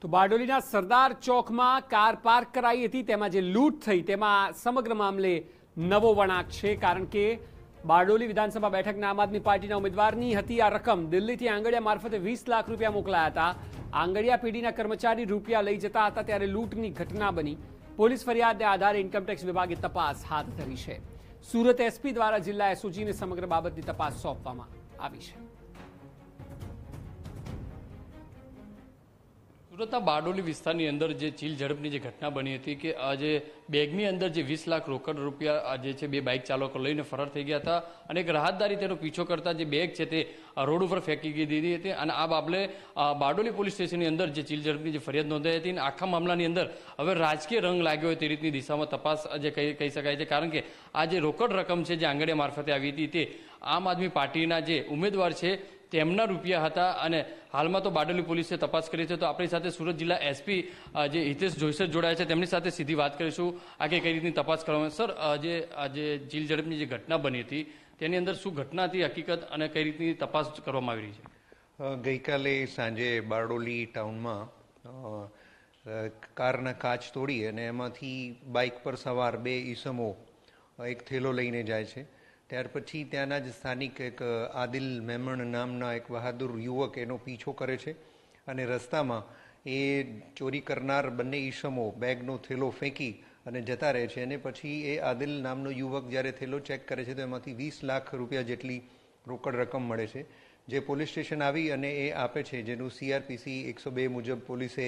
તો બારડોલીના સરદાર ચોકમાં car park કરાઈ હતી તેમાં જે લૂંટ થઈ તેમાં સમગ્ર મામલે નવો વળાંક છે કારણ કે બારડોલી વિધાનસભા બેઠકના આમ આદમી પાર્ટીના ઉમેદવારની હતી આ રકમ દિલ્હીથી આંગળિયા મારફતે વીસ લાખ રૂપિયા મોકલાયા હતા આંગળિયા પેઢીના કર્મચારી રૂપિયા લઈ જતા હતા ત્યારે લૂંટની ઘટના બની પોલીસ ફરિયાદને આધારે ઇન્કમટેક્સ વિભાગે તપાસ હાથ ધરી છે સુરત એસપી દ્વારા જિલ્લા એસઓજીને સમગ્ર બાબતની તપાસ સોંપવામાં આવી છે સુરતના બારડોલી વિસ્તારની અંદર જે ચીલ ઝડપની જે ઘટના બની હતી કે આજે બેગની અંદર જે વીસ લાખ રોકડ રૂપિયા જે છે બે બાઇક ચાલકો લઈને ફરાર થઈ ગયા હતા અને એક રાહતદારી તેનો પીછો કરતા જે બેગ છે તે રોડ ઉપર ફેંકી દીધી હતી અને આ બાબલે બારડોલી પોલીસ સ્ટેશનની અંદર જે ચીલ ઝડપની જે ફરિયાદ નોંધાઈ હતી અને આખા મામલાની અંદર હવે રાજકીય રંગ લાગ્યો હોય તે રીતની દિશામાં તપાસ જે કહી શકાય છે કારણ કે આ જે રોકડ રકમ છે જે આંગળીયા મારફતે આવી હતી તે આમ આદમી પાર્ટીના જે ઉમેદવાર છે તેમના રૂપિયા હતા અને હાલમાં તો બારડોલી પોલીસે તપાસ કરી છે તો આપણી સાથે સુરત જિલ્લા એસપી જે હિતેશ જોઈસર જોડાયા છે તેમની સાથે સીધી વાત કરીશું આગે કઈ રીતની તપાસ કરવામાં સર આજે આજે જીલ ઝડપની જે ઘટના બની હતી તેની અંદર શું ઘટના હતી હકીકત અને કઈ રીતની તપાસ કરવામાં આવી રહી છે ગઈકાલે સાંજે બારડોલી ટાઉનમાં કારના કાચ તોડી અને એમાંથી બાઇક પર સવાર બે ઈસમો એક થેલો લઈને જાય છે ત્યાર પછી ત્યાંના જ સ્થાનિક એક આદિલ મેમણ નામના એક બહાદુર યુવક એનો પીછો કરે છે અને રસ્તામાં એ ચોરી કરનાર બંને ઈસમો બેગનો થેલો ફેંકી અને જતા રહે છે અને પછી એ આદિલ નામનો યુવક જ્યારે થેલો ચેક કરે છે તો એમાંથી વીસ લાખ રૂપિયા જેટલી રોકડ રકમ મળે છે જે પોલીસ સ્ટેશન આવી અને એ આપે છે જેનું સીઆરપીસી એકસો બે મુજબ પોલીસે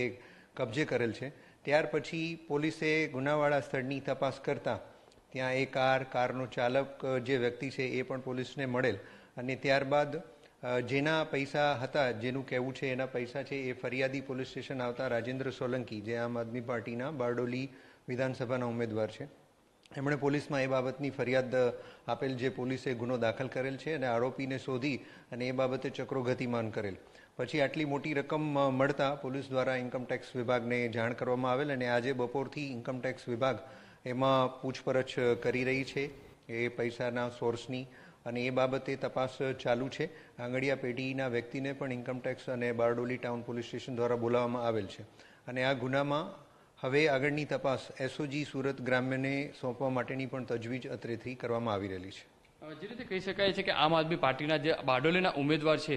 કબજે કરેલ છે ત્યાર પછી પોલીસે ગુનાવાળા સ્થળની તપાસ કરતાં ત્યાં એ કાર કારનો ચાલક જે વ્યક્તિ છે એ પણ પોલીસને મળેલ અને ત્યારબાદ જેના પૈસા હતા જેનું કહેવું છે એના પૈસા છે એ ફરિયાદી પોલીસ સ્ટેશન આવતા રાજેન્દ્ર સોલંકી જે આમ આદમી પાર્ટીના બારડોલી વિધાનસભાના ઉમેદવાર છે એમણે પોલીસમાં એ બાબતની ફરિયાદ આપેલ જે પોલીસે ગુનો દાખલ કરેલ છે અને આરોપીને શોધી અને એ બાબતે ચક્રો ગતિમાન કરેલ પછી આટલી મોટી રકમ મળતા પોલીસ દ્વારા ઇન્કમટેક્સ વિભાગને જાણ કરવામાં આવેલ અને આજે બપોરથી ઇન્કમટેક્સ વિભાગ એમાં પૂછપરછ કરી રહી છે એ પૈસાના સોર્સની અને એ બાબતે તપાસ ચાલુ છે આંગડિયા પેઢીના વ્યક્તિને પણ ઇન્કમટેક્સ અને બારડોલી ટાઉન પોલીસ સ્ટેશન દ્વારા બોલાવવામાં આવેલ છે અને આ ગુનામાં હવે આગળની તપાસ એસઓજી સુરત ગ્રામ્યને સોંપવા માટેની પણ તજવીજ અત્રેથી કરવામાં આવી રહેલી છે જે રીતે કહી શકાય છે કે આમ આદમી પાર્ટીના જે બારડોલીના ઉમેદવાર છે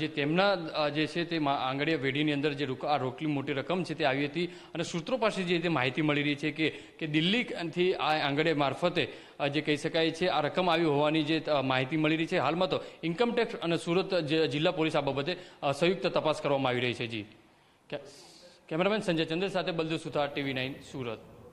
જે તેમના જે છે તે આંગળીયા વેઢીની અંદર જે આ રોકલી મોટી રકમ છે તે આવી હતી અને સૂત્રો પાસે જે રીતે માહિતી મળી રહી છે કે કે દિલ્હીથી આ આંગળે મારફતે જે કહી શકાય છે આ રકમ આવી હોવાની જે માહિતી મળી રહી છે હાલમાં તો ઇન્કમટેક્સ અને સુરત જિલ્લા પોલીસ આ બાબતે સંયુક્ત તપાસ કરવામાં આવી રહી છે જી કેમેરામેન સંજય ચંદ્ર સાથે બલદેવ સુથાર ટીવી નાઇન સુરત